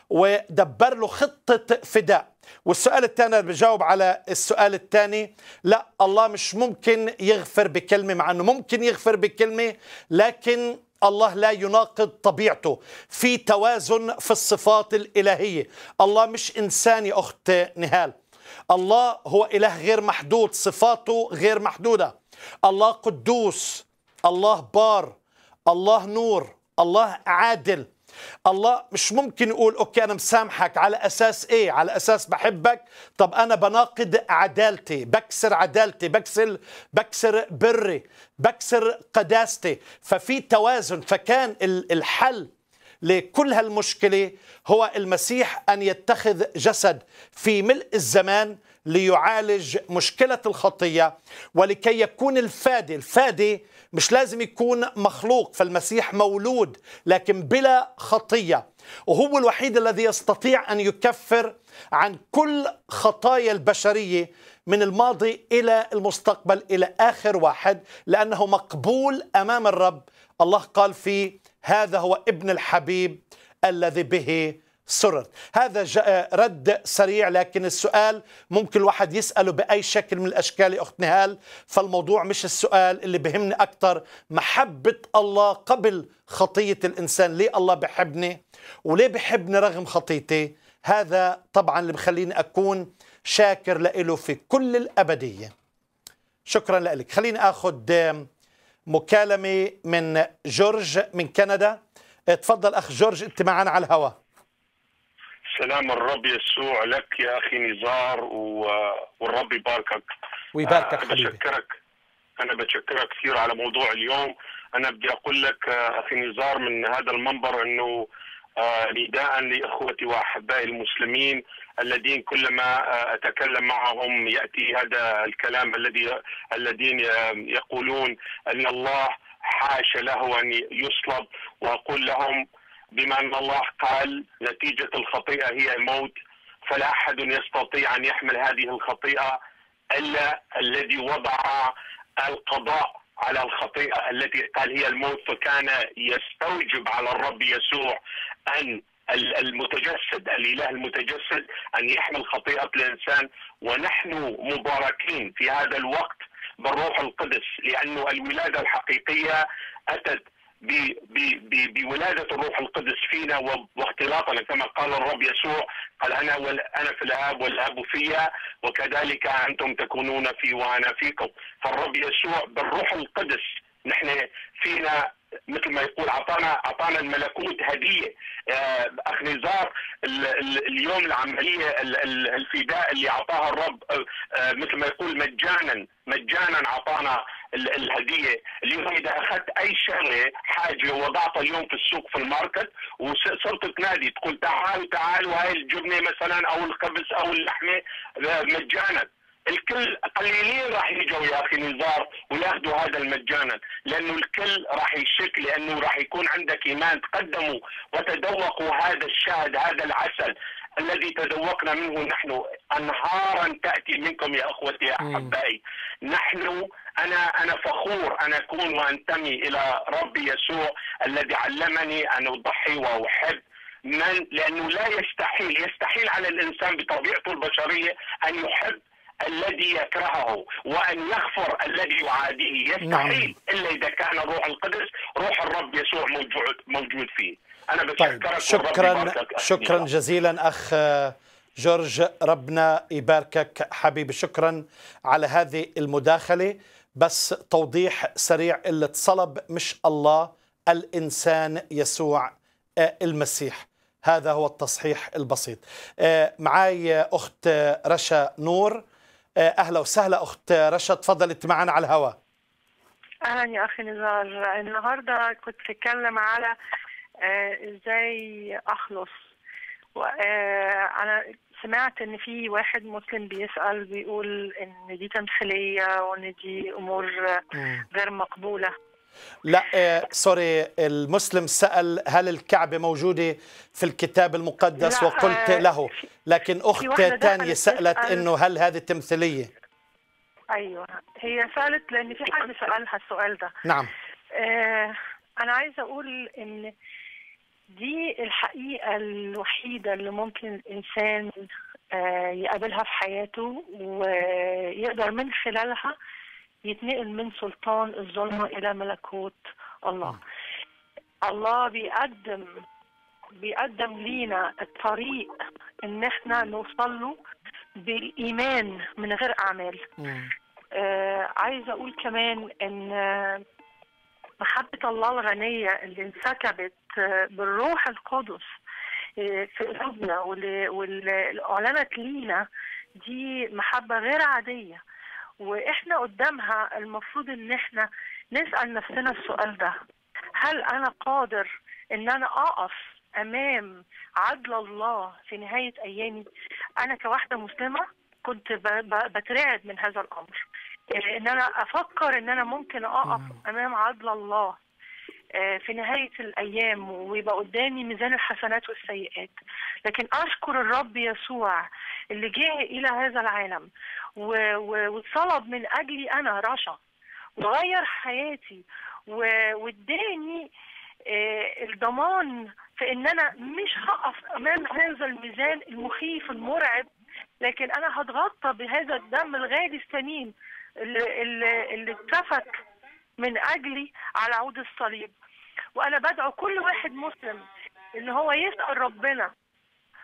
ودبر له خطة فداء والسؤال الثاني بجاوب على السؤال الثاني لا الله مش ممكن يغفر بكلمة مع أنه ممكن يغفر بكلمة لكن الله لا يناقض طبيعته في توازن في الصفات الإلهية الله مش إنسان يا أخت نهال الله هو إله غير محدود صفاته غير محدودة الله قدوس الله بار الله نور الله عادل الله مش ممكن يقول اوكي انا مسامحك على اساس ايه على اساس بحبك طب انا بناقض عدالتي بكسر عدالتي بكسر بكسر بري بكسر قداستي ففي توازن فكان الحل لكل هالمشكلة هو المسيح أن يتخذ جسد في ملء الزمان ليعالج مشكلة الخطية ولكي يكون الفادي الفادي مش لازم يكون مخلوق فالمسيح مولود لكن بلا خطية وهو الوحيد الذي يستطيع أن يكفر عن كل خطايا البشرية من الماضي إلى المستقبل إلى آخر واحد لأنه مقبول أمام الرب الله قال في هذا هو ابن الحبيب الذي به سررت هذا آه، رد سريع لكن السؤال ممكن الواحد يسأله بأي شكل من الأشكال يا أخت نهال فالموضوع مش السؤال اللي بهمني أكتر محبة الله قبل خطية الإنسان ليه الله بحبني وليه بحبني رغم خطيتي هذا طبعا اللي بخليني أكون شاكر لإله في كل الأبدية شكرا لك خليني أخذ مكالمة من جورج من كندا تفضل أخ جورج أنت معنا على الهواء سلام الرب يسوع لك يا أخي نزار و... والرب يباركك ويباركك آه، أنا حبيبي بشكرك أنا بشكرك كثير على موضوع اليوم أنا بدي أقول لك آه، أخي نزار من هذا المنبر أنه آه، نداء لاخوتي واحبائي المسلمين الذين كلما آه، اتكلم معهم ياتي هذا الكلام الذي الذين يقولون ان الله حاش له ان يصلب واقول لهم بما ان الله قال نتيجه الخطيئه هي الموت فلا احد يستطيع ان يحمل هذه الخطيئه الا الذي وضع القضاء على الخطيئه التي قال هي الموت فكان يستوجب على الرب يسوع ان المتجسد الاله المتجسد ان يحمل خطيئه الانسان ونحن مباركين في هذا الوقت بالروح القدس لأن الولادة الحقيقية أتت بولادة الروح القدس فينا واختلاطنا كما قال الرب يسوع قال أنا أنا في الآب والآب فيا وكذلك أنتم تكونون في وأنا فيكم فالرب يسوع بالروح القدس نحن فينا مثل ما يقول اعطانا اعطانا الملكوت هديه آه، اخ نزار اليوم العمليه الفداء اللي اعطاها الرب آه، آه، مثل ما يقول مجانا مجانا اعطانا الهديه اليوم اذا اخذت اي شغله حاجه ووضعتها اليوم في السوق في الماركت وصرت تنادي تقول تعال تعال وهاي الجبنه مثلا او الخبز او اللحمه مجانا الكل قليلين راح يجوا يا اخي نزار وياخذوا هذا المجانا لانه الكل راح يشك لانه راح يكون عندك ايمان تقدموا وتذوقوا هذا الشاهد هذا العسل الذي تذوقنا منه نحن انهارا تاتي منكم يا اخوتي يا احبائي نحن انا انا فخور ان اكون وانتمي الى ربي يسوع الذي علمني ان اضحي واحب من لانه لا يستحيل يستحيل على الانسان بطبيعته البشريه ان يحب الذي يكرهه وأن يغفر الذي يعاديه يستحيل نعم. إلا إذا كان روح القدس روح الرب يسوع موجود, موجود فيه أنا طيب، بشكرك طيب. شكرا شكرا جزيلا أخ جورج ربنا يباركك حبيبي شكرا على هذه المداخلة بس توضيح سريع اللي اتصلب مش الله الإنسان يسوع آه، المسيح هذا هو التصحيح البسيط آه، معاي أخت رشا نور آه، اهلا وسهلا اخت رشا تفضلت معنا على الهواء اهلا يا اخي نزار النهارده كنت بتكلم على آه، ازاي اخلص آه، انا سمعت ان في واحد مسلم بيسال بيقول ان دي تمثيليه وان دي امور غير مقبوله لا آه، سوري المسلم سأل هل الكعبة موجودة في الكتاب المقدس وقلت آه، له لكن أخت تانية سألت أنه هل هذه تمثيلية أيوة هي سألت لأن في حد سألها السؤال ده نعم آه، أنا عايزة أقول إن دي الحقيقة الوحيدة اللي ممكن الإنسان يقابلها في حياته ويقدر من خلالها يتنقل من سلطان الظلمه الى ملكوت الله الله بيقدم بيقدم لينا الطريق ان احنا نوصل له بالايمان من غير اعمال آه عايزه اقول كمان ان محبه الله الغنيه اللي انسكبت آه، بالروح القدس آه، في قلوبنا واللي اعلنت لينا دي محبه غير عاديه واحنا قدامها المفروض ان احنا نسال نفسنا السؤال ده هل انا قادر ان انا اقف امام عدل الله في نهايه ايامي انا كواحده مسلمه كنت بترعب من هذا الامر إيه، ان انا افكر ان انا ممكن اقف امام عدل الله آه، في نهاية الأيام ويبقى قدامي ميزان الحسنات والسيئات لكن أشكر الرب يسوع اللي جه إلى هذا العالم وطلب من أجلي أنا رشا وغير حياتي واداني آه، الضمان في ان انا مش هقف امام هذا الميزان المخيف المرعب لكن انا هتغطى بهذا الدم الغالي الثمين اللي, اللي اتسفك من أجلي على عود الصليب وأنا بدعو كل واحد مسلم إن هو يسأل ربنا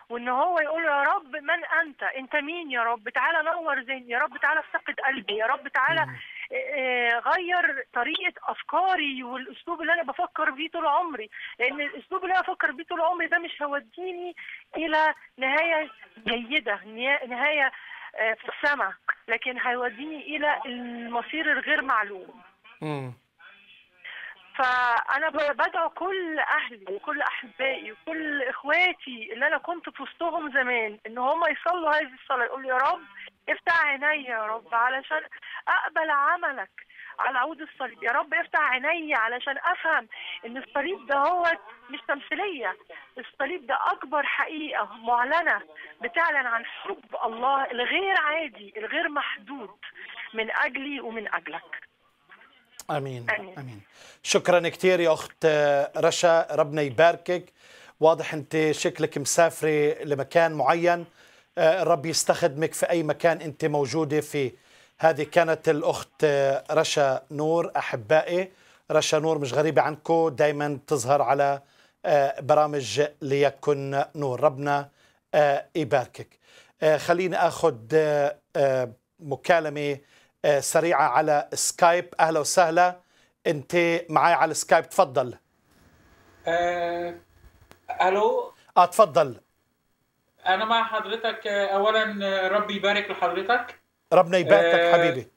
وإن هو يقول يا رب من أنت أنت مين يا رب تعالى نور ذهني يا رب تعالى افتقد قلبي يا رب تعالى آه، آه، غير طريقة أفكاري والأسلوب اللي أنا بفكر بيه طول عمري لأن الأسلوب اللي أنا بفكر بيه طول عمري ده مش هيوديني إلى نهاية جيدة نهاية آه، في السماء لكن هيوديني إلى المصير الغير معلوم فانا بدعو كل اهلي وكل احبائي وكل اخواتي اللي انا كنت في وسطهم زمان ان هم يصلوا هذه الصلاه يقولوا يا رب افتح عيني يا رب علشان اقبل عملك على عود الصليب يا رب افتح عيني علشان افهم ان الصليب ده هو مش تمثيليه الصليب ده اكبر حقيقه معلنه بتعلن عن حب الله الغير عادي الغير محدود من اجلي ومن اجلك امين امين, أمين. شكرا كثير يا اخت آه، رشا ربنا يباركك واضح انت شكلك مسافره لمكان معين آه، الرب يستخدمك في اي مكان انت موجوده فيه هذه كانت الاخت آه، رشا نور احبائي رشا نور مش غريبه عنكم دائما تظهر على برامج ليكن نور ربنا يباركك خليني اخذ مكالمه آه، سريعه على سكايب اهلا وسهلا انت معي على سكايب تفضل أه... الو اه تفضل انا مع حضرتك آه، اولا آه، ربي يبارك لحضرتك ربنا يباركك أه... حبيبي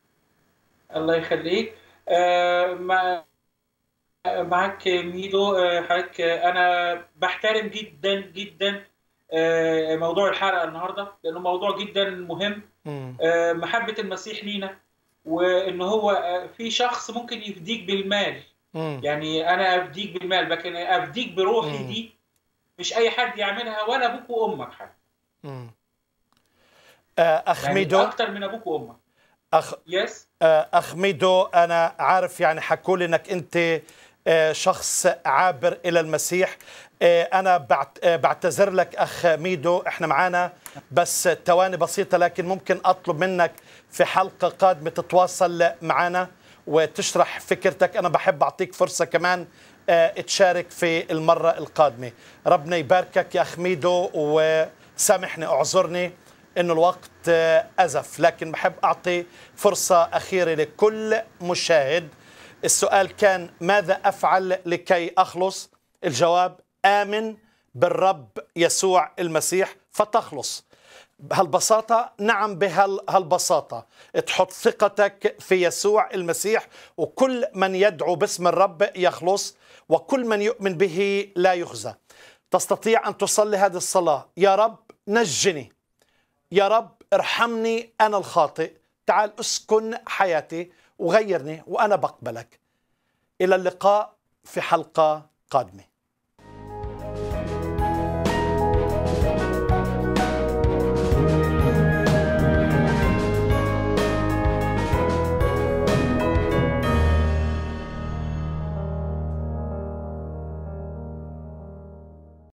الله يخليك أه... معك ميدو حضرتك انا بحترم جدا جدا موضوع الحلقه النهارده لانه موضوع جدا مهم محبه المسيح لينا وان هو آه، في شخص ممكن يفديك بالمال مم. يعني انا افديك بالمال لكن افديك بروحي مم. دي مش اي حد يعملها ولا ابوك وامك حتى اخمدو آه، يعني اكتر من ابوك وامك أخ... يس آه، اخمدو انا عارف يعني حكوا لي انك انت شخص عابر الى المسيح انا بعتذر لك اخ ميدو احنا معانا بس تواني بسيطه لكن ممكن اطلب منك في حلقة قادمة تتواصل معنا وتشرح فكرتك أنا بحب أعطيك فرصة كمان آه، تشارك في المرة القادمة ربنا يباركك يا أخ ميدو وسامحني أعذرني أنه الوقت آه، أزف لكن بحب أعطي فرصة أخيرة لكل مشاهد السؤال كان ماذا أفعل لكي أخلص الجواب آمن بالرب يسوع المسيح فتخلص بهالبساطة؟ نعم بهالبساطة تحط ثقتك في يسوع المسيح وكل من يدعو باسم الرب يخلص وكل من يؤمن به لا يخزى تستطيع أن تصلي هذه الصلاة يا رب نجني يا رب ارحمني أنا الخاطئ تعال اسكن حياتي وغيرني وأنا بقبلك إلى اللقاء في حلقة قادمة